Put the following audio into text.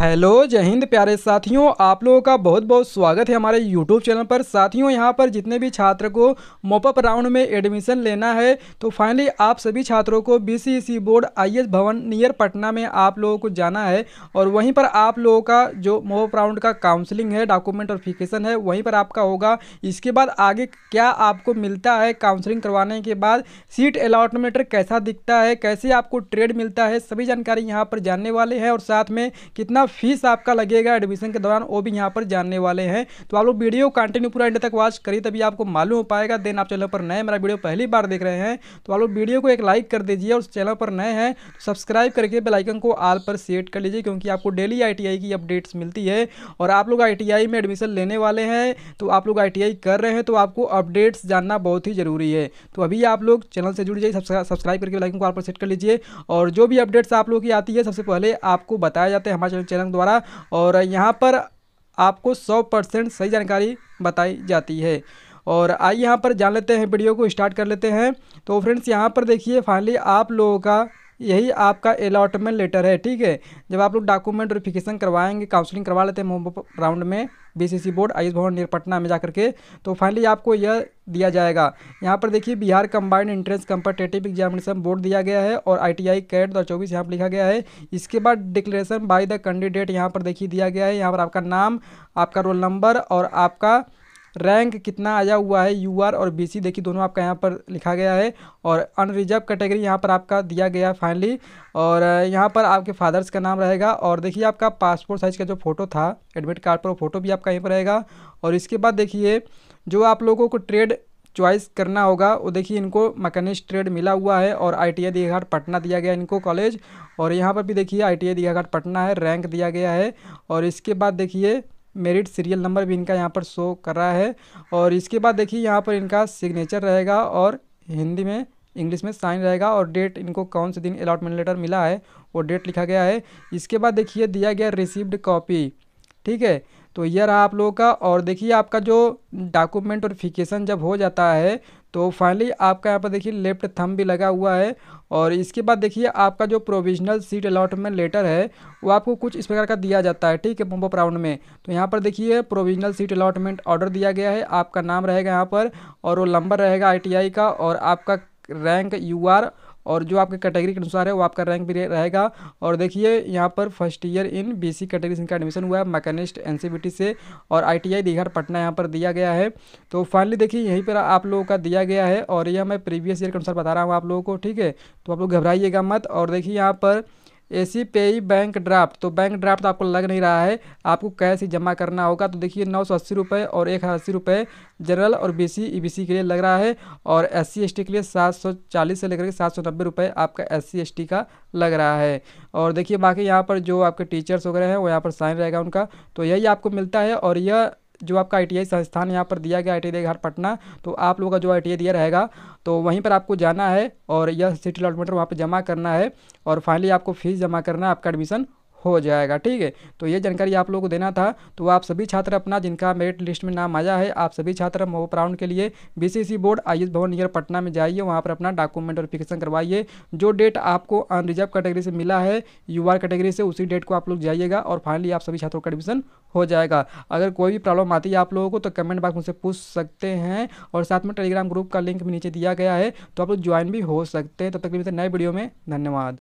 hello जय हिंद प्यारे साथियों आप लोगों का बहुत बहुत स्वागत है हमारे यूट्यूब चैनल पर साथियों यहां पर जितने भी छात्र को मोपअप राउंड में एडमिशन लेना है तो फाइनली आप सभी छात्रों को बी e बोर्ड आई भवन नियर पटना में आप लोगों को जाना है और वहीं पर आप लोगों का जो मोपअप राउंड का काउंसलिंग है डॉक्यूमेंट फिकेशन है वहीं पर आपका होगा इसके बाद आगे क्या आपको मिलता है काउंसलिंग करवाने के बाद सीट अलाटमेंटर कैसा दिखता है कैसे आपको ट्रेड मिलता है सभी जानकारी यहाँ पर जानने वाले हैं और साथ में कितना कितना फीस आपका लगेगा एडमिशन के दौरान वो भी यहाँ पर जानने वाले हैं तो आप लोग वीडियो कंटिन्यू पूरा एंड तक वॉच करिए तभी आपको मालूम हो पाएगा देन आप चैनल पर नए मेरा वीडियो पहली बार देख रहे हैं तो आप लोग वीडियो को एक लाइक कर दीजिए और चैनल पर नए हैं तो सब्सक्राइब करके बेलाइकन को आल पर सेट कर लीजिए क्योंकि आपको डेली आई की अपडेट्स मिलती है और आप लोग आई में एडमिशन लेने वाले हैं तो आप लोग आई कर रहे हैं तो आपको अपडेट्स जानना बहुत ही ज़रूरी है तो अभी आप लोग चैनल से जुड़ जाइए सब्सक्राइब करके बेलाइकन को आल पर सेट कर लीजिए और जो भी अपडेट्स आप लोग की आती है सबसे पहले आपको बताया जाता है हमारे चैनल चैनल द्वारा और यहाँ पर आपको सौ परसेंट सही जानकारी बताई जाती है और आइए यहाँ पर जान लेते हैं वीडियो को स्टार्ट कर लेते हैं तो फ्रेंड्स यहाँ पर देखिए फाइनली आप लोगों का यही आपका अलॉटमेंट लेटर है ठीक है जब आप लोग डॉक्यूमेंट वेरिफिकेशन करवाएंगे काउंसलिंग करवा लेते हैं मोमो राउंड में BCC board Ayush Bhawan near Patna में जाकर के तो फाइनली आपको यह दिया जाएगा यहाँ पर देखिए Bihar combined entrance competitive examination board दिया गया है और आईटीआई कैट दो चौबीस यहाँ पर लिखा गया है इसके बाद डिक्लेरेशन बाय द कैंडिडेट यहाँ पर देखिए दिया गया है यहाँ पर आपका नाम आपका रोल नंबर और आपका रैंक कितना आया हुआ है यू और बी देखिए दोनों आपका यहाँ पर लिखा गया है और अनरिजर्व कैटेगरी यहाँ पर आपका दिया गया है फाइनली और यहाँ पर आपके फादर्स का नाम रहेगा और देखिए आपका पासपोर्ट साइज़ का जो फ़ोटो था एडमिट कार्ड पर वो फ़ोटो भी आपका यहीं पर रहेगा और इसके बाद देखिए जो आप लोगों को ट्रेड चॉइस करना होगा वो देखिए इनको मैकेनिस्ट ट्रेड मिला हुआ है और आई टी दीघाघाट पटना दिया गया इनको कॉलेज और यहाँ पर भी देखिए आई टी दीघाघाट पटना है रैंक दिया गया है और इसके बाद देखिए मेरिट सीरियल नंबर भी इनका यहाँ पर शो कर रहा है और इसके बाद देखिए यहाँ पर इनका सिग्नेचर रहेगा और हिंदी में इंग्लिश में साइन रहेगा और डेट इनको कौन से दिन अलाटमेंट लेटर मिला है वो डेट लिखा गया है इसके बाद देखिए दिया गया रिसिव्ड कॉपी ठीक है तो ये रहा आप लोगों का और देखिए आपका जो डॉक्यूमेंट फिकेशन जब हो जाता है तो फाइनली आपका यहाँ पर देखिए लेफ्ट थम भी लगा हुआ है और इसके बाद देखिए आपका जो प्रोविजनल सीट अलाटमेंट लेटर है वो आपको कुछ इस प्रकार का दिया जाता है ठीक है मोबो राउंड में तो यहाँ पर देखिए प्रोविजनल सीट अलॉटमेंट ऑर्डर दिया गया है आपका नाम रहेगा यहाँ पर और वो नंबर रहेगा आई का और आपका रैंक यू आर और जो आपके कैटेगरी के अनुसार है वो आपका रैंक भी रहेगा और देखिए यहाँ पर फर्स्ट ईयर इन बी सी कैटेगरी से इनका एडमिशन हुआ है मैकेनिस्ट एन से और आई टी दीघाट पटना यहाँ पर दिया गया है तो फाइनली देखिए यहीं पर आप लोगों का दिया गया है और यह मैं प्रीवियस ईयर के अनुसार बता रहा हूँ आप लोगों को ठीक है तो आप लोग घबराइएगा मत और देखिए यहाँ पर पे पेई बैंक ड्राफ्ट तो बैंक ड्राफ्ट आपको लग नहीं रहा है आपको कैश ही जमा करना होगा तो देखिए नौ सौ अस्सी रुपये और एक हज़ार अस्सी रुपये जनरल और बीसी ईबीसी e के लिए लग रहा है और एस सी एस टी के लिए सात सौ चालीस से लेकर के सात सौ नब्बे रुपये आपका एस सी एस टी का लग रहा है और देखिए बाकी यहाँ पर जो आपके टीचर्स वगैरह हैं वो यहाँ पर साइन रहेगा उनका तो यही आपको मिलता है और यह जो आपका आई संस्थान यहाँ पर दिया गया आई टी घाट पटना तो आप लोगों का जो आई दिया रहेगा तो वहीं पर आपको जाना है और यह सिटी अलॉटमेंट वहाँ पर जमा करना है और फाइनली आपको फीस जमा करना है आपका एडमिशन हो जाएगा ठीक है तो ये जानकारी आप लोगों को देना था तो आप सभी छात्र अपना जिनका मेरिट लिस्ट में नाम आया है आप सभी छात्र मोह राउंड के लिए बीसीसी बोर्ड आई भवन नियर पटना में जाइए वहाँ पर अपना डॉक्यूमेंट वेरिफिकेशन करवाइए जो डेट आपको अनरिजर्व कैटेगरी से मिला है यू कैटेगरी से उसी डेट को आप लोग जाइएगा और फाइनली आप सभी छात्रों का एडमिशन हो जाएगा अगर कोई भी प्रॉब्लम आती है आप लोगों को तो कमेंट बॉक्स मुझसे पूछ सकते हैं और साथ में टेलीग्राम ग्रुप का लिंक भी नीचे दिया गया है तो आप लोग ज्वाइन भी हो सकते हैं तब तक के लिए नए वीडियो में धन्यवाद